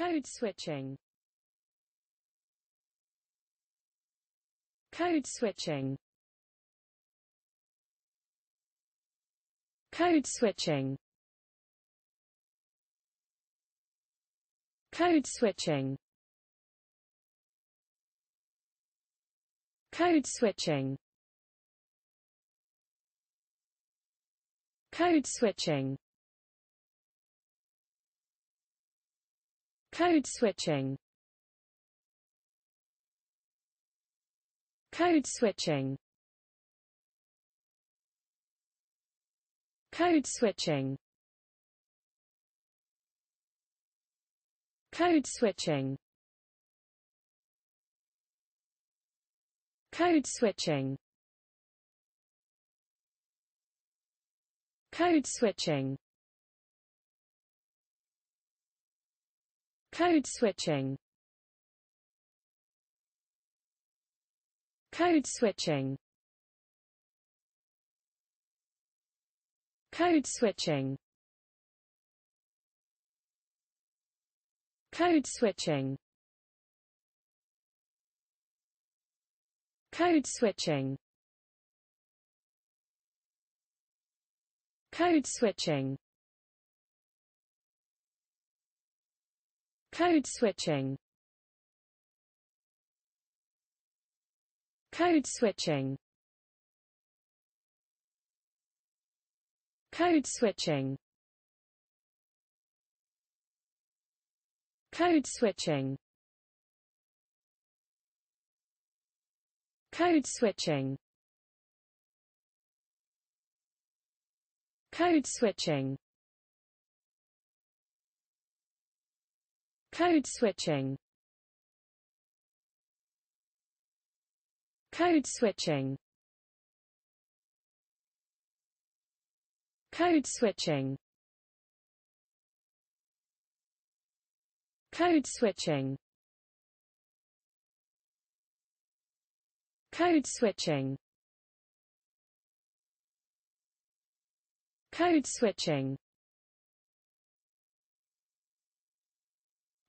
Code switching Code switching Code switching Code switching Code switching Code switching Code switching Code switching Code switching Code switching Code switching Code switching Code switching Code switching Code switching Code switching Code switching Code switching Code switching Code switching Code switching Code switching Code switching Code switching Code switching Code switching Code switching Code switching Code switching Code switching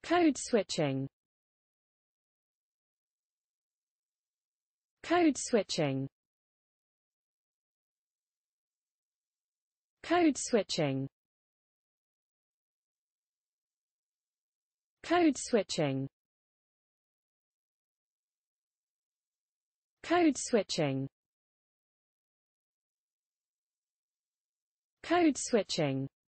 Code switching Code switching Code switching Code switching Code switching Code switching